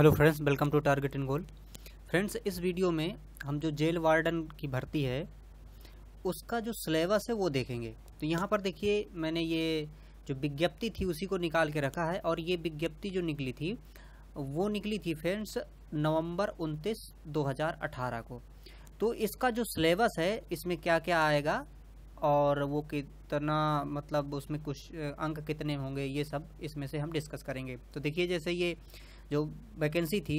hello friends welcome to target in goal friends इस video में हम जो जेल वार्डन की भर्ती है उसका जो सिलेबस है वो देखेंगे तो यहाँ पर देखिए मैंने ये जो विज्ञप्ति थी उसी को निकाल के रखा है और ये विज्ञप्ति जो निकली थी वो निकली थी फ्रेंड्स नवंबर उनतीस 2018 को तो इसका जो सिलेबस है इसमें क्या क्या आएगा और वो कितना मतलब उसमें कुछ अंक कितने होंगे ये सब इसमें से हम डिस्कस करेंगे तो देखिए जैसे ये जो वैकेंसी थी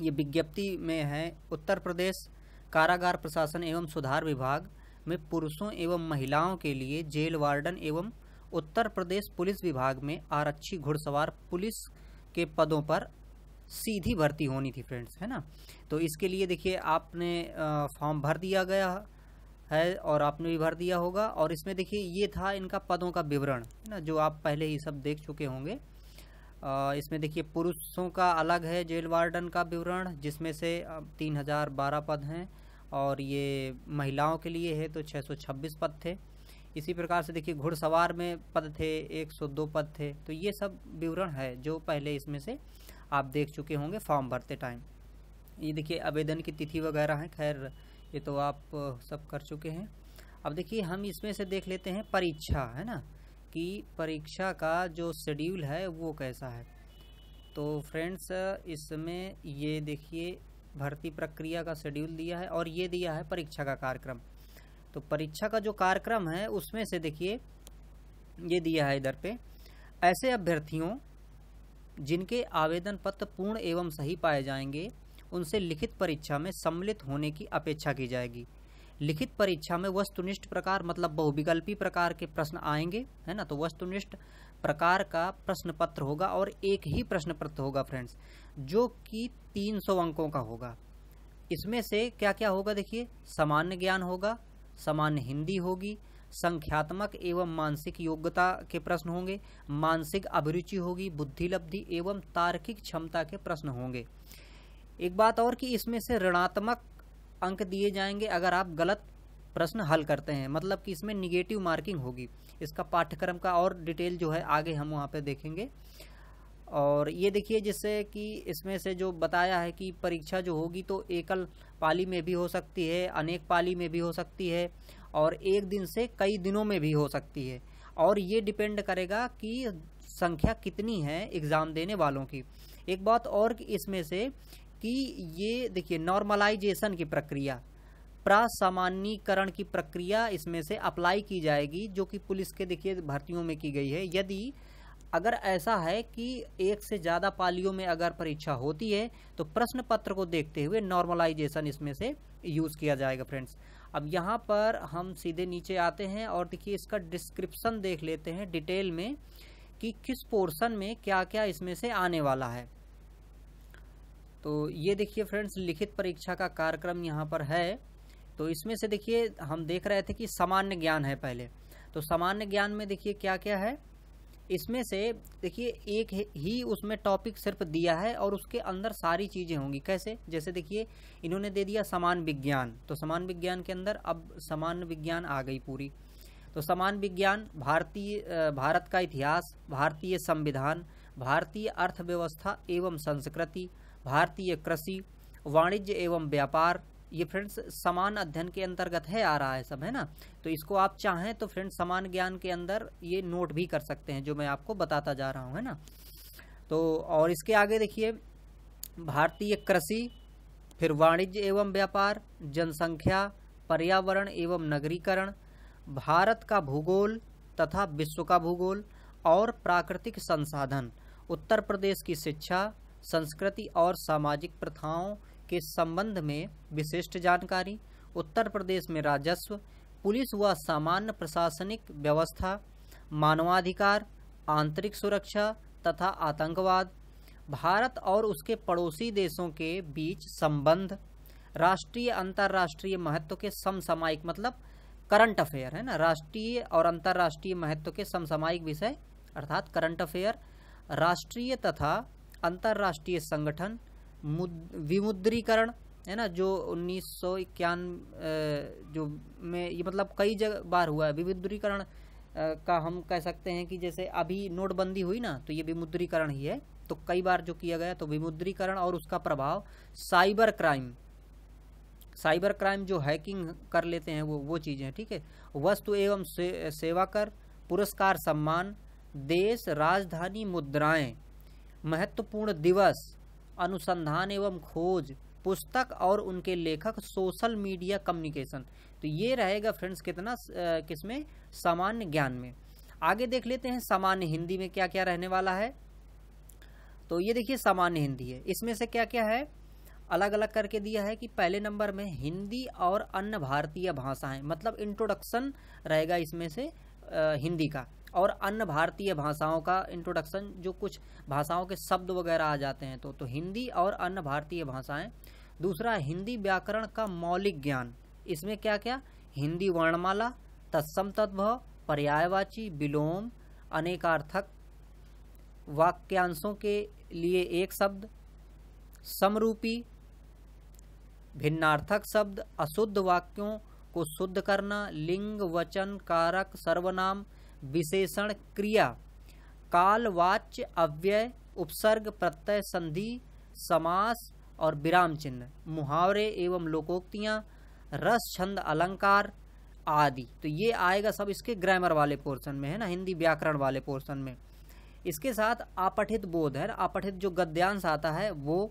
ये विज्ञप्ति में है उत्तर प्रदेश कारागार प्रशासन एवं सुधार विभाग में पुरुषों एवं महिलाओं के लिए जेल वार्डन एवं उत्तर प्रदेश पुलिस विभाग में आरक्षी घुड़सवार पुलिस के पदों पर सीधी भर्ती होनी थी फ्रेंड्स है ना तो इसके लिए देखिए आपने फॉर्म भर दिया गया है और आपने भी भर दिया होगा और इसमें देखिए ये था इनका पदों का विवरण है ना जो आप पहले ही सब देख चुके होंगे इसमें देखिए पुरुषों का अलग है जेल वार्डन का विवरण जिसमें से तीन हज़ार बारह पद हैं और ये महिलाओं के लिए है तो 626 पद थे इसी प्रकार से देखिए घुड़सवार में पद थे 102 पद थे तो ये सब विवरण है जो पहले इसमें से आप देख चुके होंगे फॉर्म भरते टाइम ये देखिए आवेदन की तिथि वगैरह हैं खैर ये तो आप सब कर चुके हैं अब देखिए हम इसमें से देख लेते हैं परीक्षा है ना की परीक्षा का जो शेड्यूल है वो कैसा है तो फ्रेंड्स इसमें ये देखिए भर्ती प्रक्रिया का शेड्यूल दिया है और ये दिया है परीक्षा का कार्यक्रम तो परीक्षा का जो कार्यक्रम है उसमें से देखिए ये दिया है इधर पे ऐसे अभ्यर्थियों जिनके आवेदन पत्र पूर्ण एवं सही पाए जाएंगे उनसे लिखित परीक्षा में सम्मिलित होने की अपेक्षा की जाएगी लिखित परीक्षा में वस्तुनिष्ठ प्रकार मतलब बहुविकल्पी प्रकार के प्रश्न आएंगे है ना तो वस्तुनिष्ठ प्रकार का प्रश्न पत्र होगा और एक ही प्रश्न पत्र होगा फ्रेंड्स जो कि 300 अंकों का होगा इसमें से क्या क्या होगा देखिए सामान्य ज्ञान होगा सामान्य हिंदी होगी संख्यात्मक एवं मानसिक योग्यता के प्रश्न होंगे मानसिक अभिरुचि होगी बुद्धि लब्धि एवं तार्किक क्षमता के प्रश्न होंगे एक बात और कि इसमें से ऋणात्मक अंक दिए जाएंगे अगर आप गलत प्रश्न हल करते हैं मतलब कि इसमें निगेटिव मार्किंग होगी इसका पाठ्यक्रम का और डिटेल जो है आगे हम वहाँ पर देखेंगे और ये देखिए जिससे कि इसमें से जो बताया है कि परीक्षा जो होगी तो एकल पाली में भी हो सकती है अनेक पाली में भी हो सकती है और एक दिन से कई दिनों में भी हो सकती है और ये डिपेंड करेगा कि संख्या कितनी है एग्ज़ाम देने वालों की एक बात और इसमें से कि ये देखिए नॉर्मलाइजेशन की प्रक्रिया प्रासामान्यकरण की प्रक्रिया इसमें से अप्लाई की जाएगी जो कि पुलिस के देखिए भर्तियों में की गई है यदि अगर ऐसा है कि एक से ज़्यादा पालियों में अगर परीक्षा होती है तो प्रश्न पत्र को देखते हुए नॉर्मलाइजेशन इसमें से यूज़ किया जाएगा फ्रेंड्स अब यहाँ पर हम सीधे नीचे आते हैं और देखिए इसका डिस्क्रिप्सन देख लेते हैं डिटेल में कि किस पोर्शन में क्या क्या इसमें से आने वाला है तो ये देखिए फ्रेंड्स लिखित परीक्षा का कार्यक्रम यहाँ पर है तो इसमें से देखिए हम देख रहे थे कि सामान्य ज्ञान है पहले तो सामान्य ज्ञान में देखिए क्या क्या है इसमें से देखिए एक ही उसमें टॉपिक सिर्फ दिया है और उसके अंदर सारी चीज़ें होंगी कैसे जैसे देखिए इन्होंने दे दिया समान विज्ञान तो समान विज्ञान के अंदर अब समान विज्ञान आ गई पूरी तो समान विज्ञान भारतीय भारत का इतिहास भारतीय संविधान भारतीय अर्थव्यवस्था एवं संस्कृति भारतीय कृषि वाणिज्य एवं व्यापार ये फ्रेंड्स समान अध्ययन के अंतर्गत है आ रहा है सब है ना तो इसको आप चाहें तो फ्रेंड्स समान ज्ञान के अंदर ये नोट भी कर सकते हैं जो मैं आपको बताता जा रहा हूँ है ना तो और इसके आगे देखिए भारतीय कृषि फिर वाणिज्य एवं व्यापार जनसंख्या पर्यावरण एवं नगरीकरण भारत का भूगोल तथा विश्व का भूगोल और प्राकृतिक संसाधन उत्तर प्रदेश की शिक्षा संस्कृति और सामाजिक प्रथाओं के संबंध में विशिष्ट जानकारी उत्तर प्रदेश में राजस्व पुलिस व सामान्य प्रशासनिक व्यवस्था मानवाधिकार आंतरिक सुरक्षा तथा आतंकवाद भारत और उसके पड़ोसी देशों के बीच संबंध राष्ट्रीय अंतर्राष्ट्रीय महत्व के समसामायिक मतलब करंट अफेयर है ना राष्ट्रीय और अंतर्राष्ट्रीय महत्व के समसामायिक विषय अर्थात करंट अफेयर राष्ट्रीय तथा अंतर्राष्ट्रीय संगठन विमुद्रीकरण है ना जो उन्नीस सौ जो में ये मतलब कई जगह बार हुआ है विमुद्रीकरण का हम कह सकते हैं कि जैसे अभी नोटबंदी हुई ना तो ये विमुद्रीकरण ही है तो कई बार जो किया गया तो विमुद्रीकरण और उसका प्रभाव साइबर क्राइम साइबर क्राइम जो हैकिंग कर लेते हैं वो वो चीज़ें ठीक है वस्तु एवं से, सेवा कर पुरस्कार सम्मान देश राजधानी मुद्राएं महत्वपूर्ण दिवस अनुसंधान एवं खोज पुस्तक और उनके लेखक सोशल मीडिया कम्युनिकेशन तो ये रहेगा फ्रेंड्स कितना किसमें सामान्य ज्ञान में आगे देख लेते हैं सामान्य हिंदी में क्या क्या रहने वाला है तो ये देखिए सामान्य हिंदी है इसमें से क्या क्या है अलग अलग करके दिया है कि पहले नंबर में हिंदी और अन्य भारतीय भाषाएं मतलब इंट्रोडक्शन रहेगा इसमें से आ, हिंदी का और अन्य भारतीय भाषाओं का इंट्रोडक्शन जो कुछ भाषाओं के शब्द वगैरह आ जाते हैं तो तो हिंदी और अन्य भारतीय भाषाएं दूसरा हिंदी व्याकरण का मौलिक ज्ञान इसमें क्या क्या हिंदी वर्णमाला तत्सम तद्भव पर्यायवाची विलोम अनेकार्थक वाक्यांशों के लिए एक शब्द समरूपी भिन्नार्थक शब्द अशुद्ध वाक्यों को शुद्ध करना लिंग वचन कारक सर्वनाम विशेषण क्रिया कालवाच्य अव्यय उपसर्ग प्रत्यय संधि समास और विराम चिन्ह मुहावरे एवं लोकोक्तियाँ रस छंद अलंकार आदि तो ये आएगा सब इसके ग्रामर वाले पोर्शन में है ना हिंदी व्याकरण वाले पोर्शन में इसके साथ आपठित बोध है आपठित जो गद्यांश आता है वो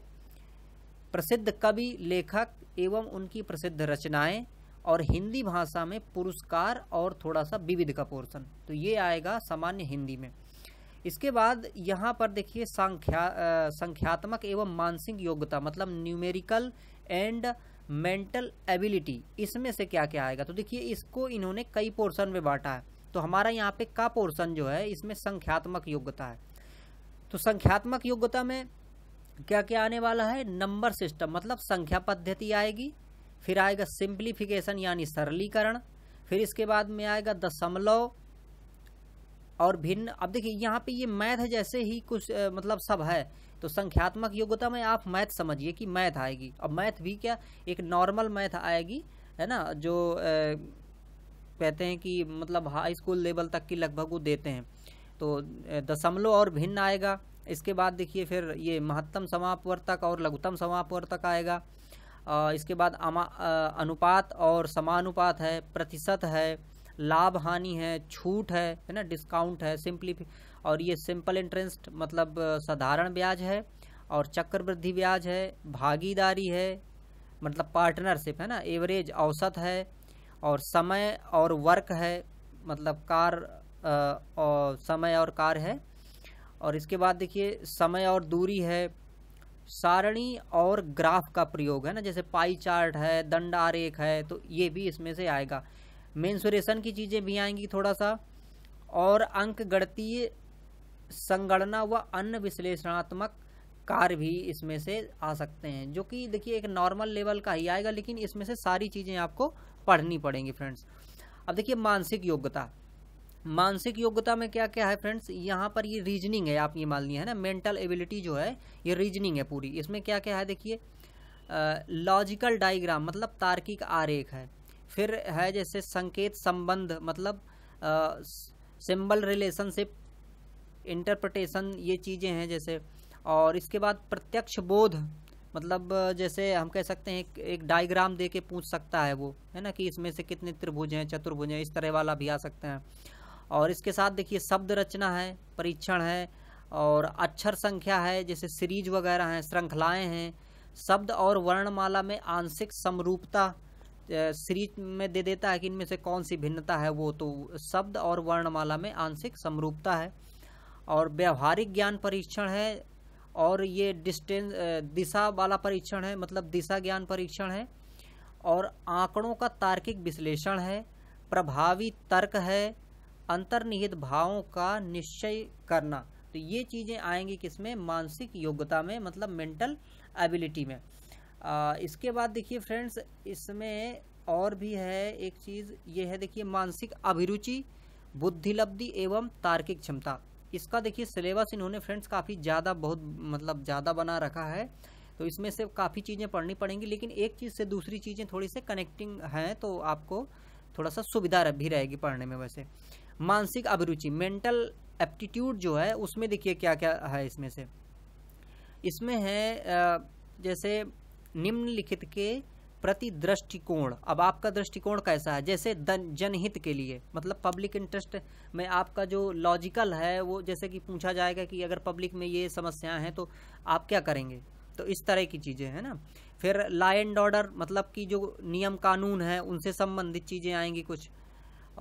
प्रसिद्ध कवि लेखक एवं उनकी प्रसिद्ध रचनाएं और हिंदी भाषा में पुरस्कार और थोड़ा सा विविध का पोर्सन तो ये आएगा सामान्य हिंदी में इसके बाद यहाँ पर देखिए संख्या संख्यात्मक एवं मानसिक योग्यता मतलब न्यूमेरिकल एंड मेंटल एबिलिटी इसमें से क्या क्या आएगा तो देखिए इसको इन्होंने कई पोर्शन में बांटा है तो हमारा यहाँ पे का पोर्शन जो है इसमें संख्यात्मक योग्यता है तो संख्यात्मक योग्यता में क्या क्या आने वाला है नंबर सिस्टम मतलब संख्या पद्धति आएगी फिर आएगा सिंप्लीफिकेशन यानी सरलीकरण फिर इसके बाद में आएगा दशमलव और भिन्न अब देखिए यहाँ पे ये मैथ जैसे ही कुछ ए, मतलब सब है तो संख्यात्मक योग्यता में आप मैथ समझिए कि मैथ आएगी अब मैथ भी क्या एक नॉर्मल मैथ आएगी है ना जो ए, कहते हैं कि मतलब हाई स्कूल लेवल तक की लगभग वो देते हैं तो दशमलव और भिन्न आएगा इसके बाद देखिए फिर ये महत्तम समापवर्तक और लघुतम समापवर्तक आएगा इसके बाद अनुपात और समानुपात है प्रतिशत है लाभ हानि है छूट है है ना डिस्काउंट है सिंपली और ये सिंपल इंटरेस्ट मतलब साधारण ब्याज है और चक्रवृद्धि ब्याज है भागीदारी है मतलब पार्टनरशिप है ना एवरेज औसत है और समय और वर्क है मतलब कार आ, और समय और कार है और इसके बाद देखिए समय और दूरी है सारणी और ग्राफ का प्रयोग है ना जैसे पाई चार्ट है दंडारेख है तो ये भी इसमें से आएगा मेन्सुरेशन की चीज़ें भी आएंगी थोड़ा सा और अंक गणतीय संगणना व अन्य विश्लेषणात्मक कार्य भी इसमें से आ सकते हैं जो कि देखिए एक नॉर्मल लेवल का ही आएगा लेकिन इसमें से सारी चीज़ें आपको पढ़नी पड़ेंगी फ्रेंड्स अब देखिए मानसिक योग्यता मानसिक योग्यता में क्या क्या है फ्रेंड्स यहाँ पर ये रीजनिंग है आप ये मान लिया है ना मेंटल एबिलिटी जो है ये रीजनिंग है पूरी इसमें क्या क्या है देखिए लॉजिकल डाइग्राम मतलब तार्किक आरेख है फिर है जैसे संकेत संबंध मतलब सिंबल रिलेशनशिप इंटरप्रटेशन ये चीज़ें हैं जैसे और इसके बाद प्रत्यक्ष बोध मतलब जैसे हम कह सकते हैं एक डायग्राम दे के पूछ सकता है वो है ना कि इसमें से कितने त्रिभुज हैं चतुर्भुज हैं इस तरह वाला भी आ सकते हैं और इसके साथ देखिए शब्द रचना है परीक्षण है और अक्षर संख्या है जैसे सीरीज वगैरह हैं श्रृंखलाएँ हैं शब्द और वर्णमाला में आंशिक समरूपता सीरीज में दे देता है कि इनमें से कौन सी भिन्नता है वो तो शब्द और वर्णमाला में आंशिक समरूपता है और व्यवहारिक ज्ञान परीक्षण है और ये डिस्टेंस दिशा वाला परीक्षण है मतलब दिशा ज्ञान परीक्षण है और आंकड़ों का तार्किक विश्लेषण है प्रभावी तर्क है अंतर्निहित भावों का निश्चय करना तो ये चीज़ें आएंगी किसमें मानसिक योग्यता में मतलब मेंटल एबिलिटी में आ, इसके बाद देखिए फ्रेंड्स इसमें और भी है एक चीज़ ये है देखिए मानसिक अभिरुचि बुद्धिलब्धि एवं तार्किक क्षमता इसका देखिए सिलेबस इन्होंने फ्रेंड्स काफ़ी ज़्यादा बहुत मतलब ज़्यादा बना रखा है तो इसमें से काफ़ी चीज़ें पढ़नी पड़ेंगी लेकिन एक चीज़ से दूसरी चीज़ें थोड़ी से कनेक्टिंग हैं तो आपको थोड़ा सा सुविधा भी रहेगी पढ़ने में वैसे मानसिक अभिरुचि मेंटल एप्टीट्यूड जो है उसमें देखिए क्या क्या है इसमें से इसमें है जैसे निम्नलिखित के प्रति दृष्टिकोण अब आपका दृष्टिकोण कैसा है जैसे जनहित के लिए मतलब पब्लिक इंटरेस्ट में आपका जो लॉजिकल है वो जैसे कि पूछा जाएगा कि अगर पब्लिक में ये समस्याएं हैं तो आप क्या करेंगे तो इस तरह की चीज़ें हैं ना फिर लाइन एंड ऑर्डर मतलब कि जो नियम कानून है उनसे संबंधित चीज़ें आएंगी कुछ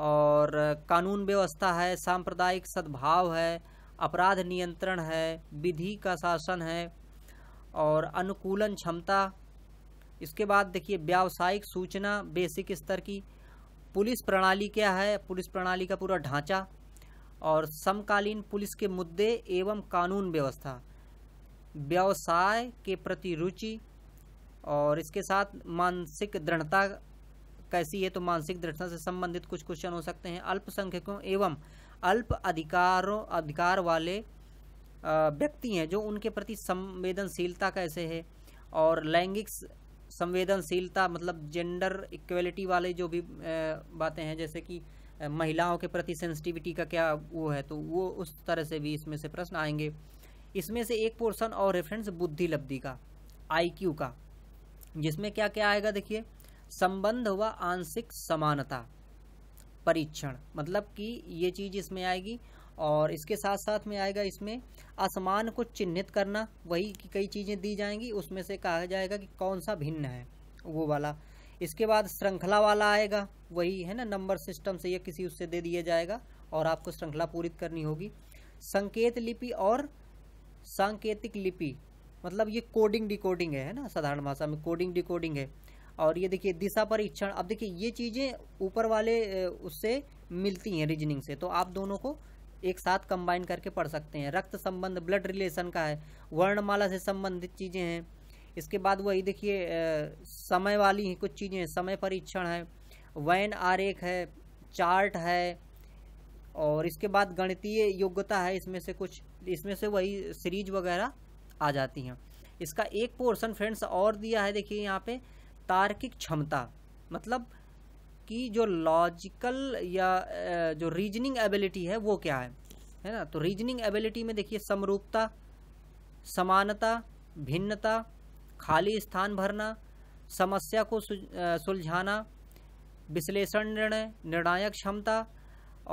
और कानून व्यवस्था है सांप्रदायिक सद्भाव है अपराध नियंत्रण है विधि का शासन है और अनुकूलन क्षमता इसके बाद देखिए व्यावसायिक सूचना बेसिक स्तर की पुलिस प्रणाली क्या है पुलिस प्रणाली का पूरा ढांचा और समकालीन पुलिस के मुद्दे एवं कानून व्यवस्था व्यवसाय के प्रति रुचि और इसके साथ मानसिक दृढ़ता कैसी है तो मानसिक दृढ़ता से संबंधित कुछ क्वेश्चन हो सकते हैं अल्पसंख्यकों एवं अल्प अधिकारों अधिकार वाले व्यक्ति हैं जो उनके प्रति संवेदनशीलता कैसे है और लैंगिक संवेदनशीलता मतलब जेंडर इक्वलिटी वाले जो भी बातें हैं जैसे कि महिलाओं के प्रति सेंसिटिविटी का क्या वो है तो वो उस तरह से भी इसमें से प्रश्न आएंगे इसमें से एक पोर्शन और रेफरेंस बुद्धि लब्धि का आईक्यू का जिसमें क्या क्या आएगा देखिए संबंध हुआ आंशिक समानता परीक्षण मतलब कि ये चीज़ इसमें आएगी और इसके साथ साथ में आएगा इसमें असमान को चिन्हित करना वही की कई चीज़ें दी जाएंगी उसमें से कहा जाएगा कि कौन सा भिन्न है वो वाला इसके बाद श्रृंखला वाला आएगा वही है ना नंबर सिस्टम से या किसी उससे दे दिया जाएगा और आपको श्रृंखला पूरी करनी होगी संकेत लिपि और सांकेतिक लिपि मतलब ये कोडिंग डिकोडिंग है ना साधारण भाषा में कोडिंग डिकोडिंग है और ये देखिए दिशा परीक्षण अब देखिए ये चीज़ें ऊपर वाले उससे मिलती हैं रीजनिंग से तो आप दोनों को एक साथ कंबाइन करके पढ़ सकते हैं रक्त संबंध ब्लड रिलेशन का है वर्णमाला से संबंधित चीज़ें हैं इसके बाद वही देखिए समय वाली ही कुछ चीज़ें हैं समय परीक्षण है वैन आरेख है चार्ट है और इसके बाद गणितीय योग्यता है इसमें से कुछ इसमें से वही सीरीज वगैरह आ जाती हैं इसका एक पोर्शन फ्रेंड्स और दिया है देखिए यहाँ पर तार्किक क्षमता मतलब कि जो लॉजिकल या जो रीजनिंग एबिलिटी है वो क्या है है ना तो रीजनिंग एबिलिटी में देखिए समरूपता समानता भिन्नता खाली स्थान भरना समस्या को सुलझाना विश्लेषण निर्णय निर्णायक क्षमता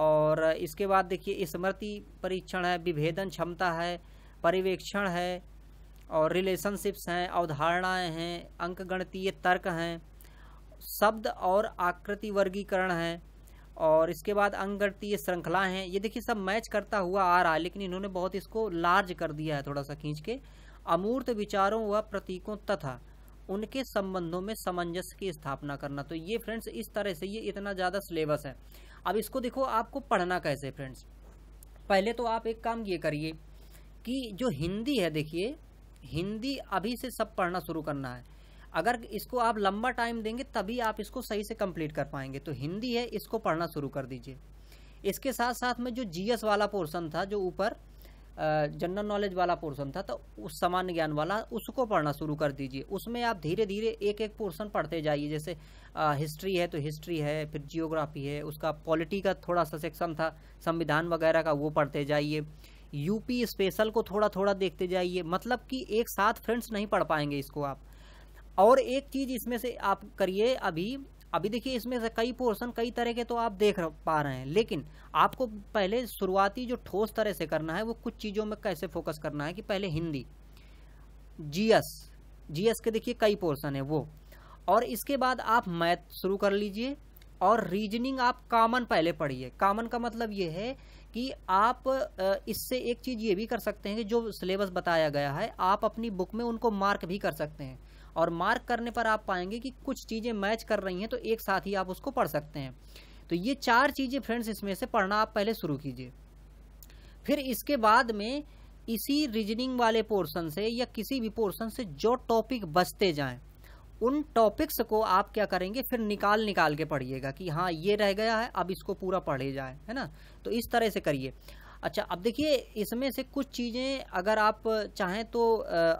और इसके बाद देखिए स्मृति परीक्षण है विभेदन क्षमता है परिवेक्षण है और रिलेशनशिप्स हैं अवधारणाएं हैं अंकगणतीय तर्क हैं शब्द और आकृति वर्गीकरण हैं और इसके बाद अंकगणतीय श्रृंखला हैं ये देखिए सब मैच करता हुआ आ रहा है लेकिन इन्होंने बहुत इसको लार्ज कर दिया है थोड़ा सा खींच के अमूर्त विचारों व प्रतीकों तथा उनके संबंधों में सामंजस्य की स्थापना करना तो ये फ्रेंड्स इस तरह से ये इतना ज़्यादा सिलेबस है अब इसको देखो आपको पढ़ना कैसे फ्रेंड्स पहले तो आप एक काम ये करिए कि जो हिंदी है देखिए हिंदी अभी से सब पढ़ना शुरू करना है अगर इसको आप लंबा टाइम देंगे तभी आप इसको सही से कंप्लीट कर पाएंगे तो हिंदी है इसको पढ़ना शुरू कर दीजिए इसके साथ साथ में जो जीएस वाला पोर्सन था जो ऊपर जनरल नॉलेज वाला पोर्सन था तो उस सामान्य ज्ञान वाला उसको पढ़ना शुरू कर दीजिए उसमें आप धीरे धीरे एक एक पोर्सन पढ़ते जाइए जैसे आ, हिस्ट्री है तो हिस्ट्री है फिर जियोग्राफी है उसका पॉलिटी का थोड़ा सा सेक्शन था संविधान वगैरह का वो पढ़ते जाइए यूपी स्पेशल को थोड़ा थोड़ा देखते जाइए मतलब कि एक साथ फ्रेंड्स नहीं पढ़ पाएंगे इसको आप और एक चीज़ इसमें से आप करिए अभी अभी देखिए इसमें से कई पोर्शन कई तरह के तो आप देख पा रहे हैं लेकिन आपको पहले शुरुआती जो ठोस तरह से करना है वो कुछ चीज़ों में कैसे फोकस करना है कि पहले हिंदी जीएस जीएस के देखिए कई पोर्शन है वो और इसके बाद आप मैथ शुरू कर लीजिए और रीजनिंग आप कॉमन पहले पढ़िए कॉमन का मतलब ये है कि आप इससे एक चीज़ ये भी कर सकते हैं कि जो सिलेबस बताया गया है आप अपनी बुक में उनको मार्क भी कर सकते हैं और मार्क करने पर आप पाएंगे कि कुछ चीज़ें मैच कर रही हैं तो एक साथ ही आप उसको पढ़ सकते हैं तो ये चार चीज़ें फ्रेंड्स इसमें से पढ़ना आप पहले शुरू कीजिए फिर इसके बाद में इसी रीजनिंग वाले पोर्शन से या किसी भी पोर्शन से जो टॉपिक बचते जाएं उन टॉपिक्स को आप क्या करेंगे फिर निकाल निकाल के पढ़िएगा कि हाँ ये रह गया है अब इसको पूरा पढ़े जाए है ना तो इस तरह से करिए अच्छा अब देखिए इसमें से कुछ चीज़ें अगर आप चाहें तो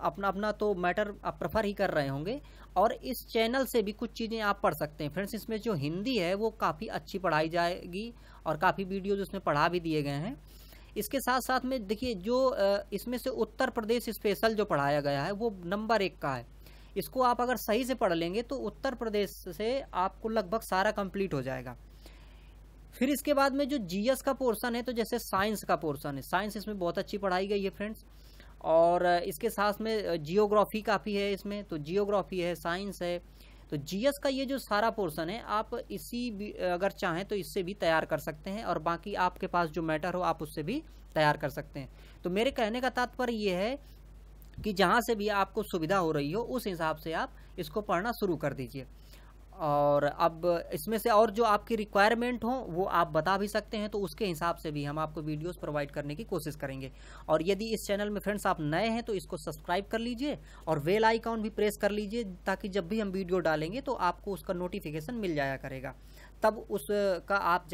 अपना अपना तो मैटर आप प्रेफर ही कर रहे होंगे और इस चैनल से भी कुछ चीज़ें आप पढ़ सकते हैं फ्रेंड्स इसमें जो हिंदी है वो काफ़ी अच्छी पढ़ाई जाएगी और काफ़ी वीडियोज उसमें पढ़ा भी दिए गए हैं इसके साथ साथ में देखिए जो इसमें से उत्तर प्रदेश स्पेशल जो पढ़ाया गया है वो नंबर एक का है इसको आप अगर सही से पढ़ लेंगे तो उत्तर प्रदेश से आपको लगभग सारा कंप्लीट हो जाएगा फिर इसके बाद में जो जीएस का पोर्सन है तो जैसे साइंस का पोर्सन है साइंस इसमें बहुत अच्छी पढ़ाई गई है फ्रेंड्स और इसके साथ में जियोग्राफी काफ़ी है इसमें तो जियोग्राफी है साइंस है तो जीएस का ये जो सारा पोर्सन है आप इसी भी अगर चाहें तो इससे भी तैयार कर सकते हैं और बाकी आपके पास जो मैटर हो आप उससे भी तैयार कर सकते हैं तो मेरे कहने का तात्पर्य ये है कि जहाँ से भी आपको सुविधा हो रही हो उस हिसाब से आप इसको पढ़ना शुरू कर दीजिए और अब इसमें से और जो आपकी रिक्वायरमेंट हो वो आप बता भी सकते हैं तो उसके हिसाब से भी हम आपको वीडियोस प्रोवाइड करने की कोशिश करेंगे और यदि इस चैनल में फ्रेंड्स आप नए हैं तो इसको सब्सक्राइब कर लीजिए और वेल आइकॉन भी प्रेस कर लीजिए ताकि जब भी हम वीडियो डालेंगे तो आपको उसका नोटिफिकेशन मिल जाया करेगा तब उसका आप